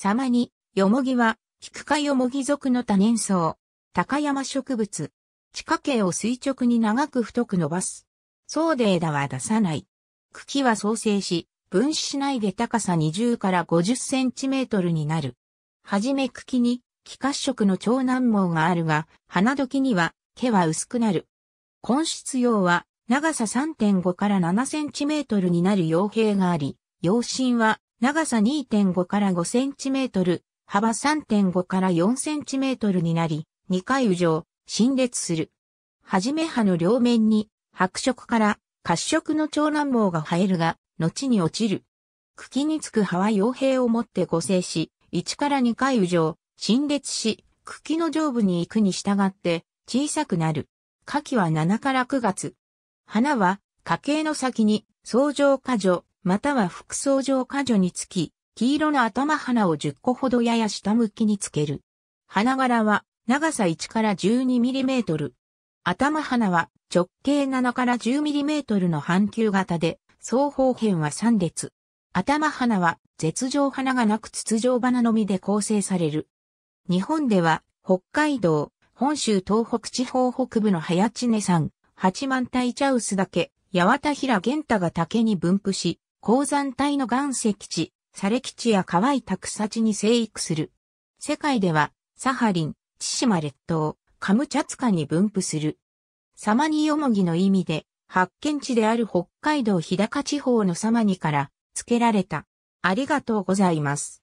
様に、よもぎは、キク科よもぎ属の多年草、高山植物。地下茎を垂直に長く太く伸ばす。そうで枝は出さない。茎は創生し、分子しないで高さ20から50センチメートルになる。はじめ茎に、気褐色の長軟毛があるが、花時には、毛は薄くなる。根室葉は、長さ3.5から7センチメートルになる傭兵があり、陽身は長さ2.5から5センチメートル、幅3.5から4センチメートルになり、2回右上、新列する。はじめ葉の両面に、白色から褐色の長卵毛が生えるが、後に落ちる。茎につく葉は傭兵を持って固成し、1から2回右上、新列し、茎の上部に行くに従って小さくなる。夏季は7から9月。花は、花茎の先に、相乗果樹、または服装上果樹につき、黄色の頭花を10個ほどやや下向きにつける。花柄は長さ1から 12mm。頭花は直径7から 10mm の半球型で、双方辺は3列。頭花は絶状花がなく筒状花のみで構成される。日本では北海道、本州東北地方北部の早知根山、八幡平茶臼岳、八幡平玄太が竹に分布し、鉱山帯の岩石地、砂礫地や乾いた草地に生育する。世界では、サハリン、千島列島、カムチャツカに分布する。サマニヨモギの意味で、発見地である北海道日高地方のサマニから付けられた。ありがとうございます。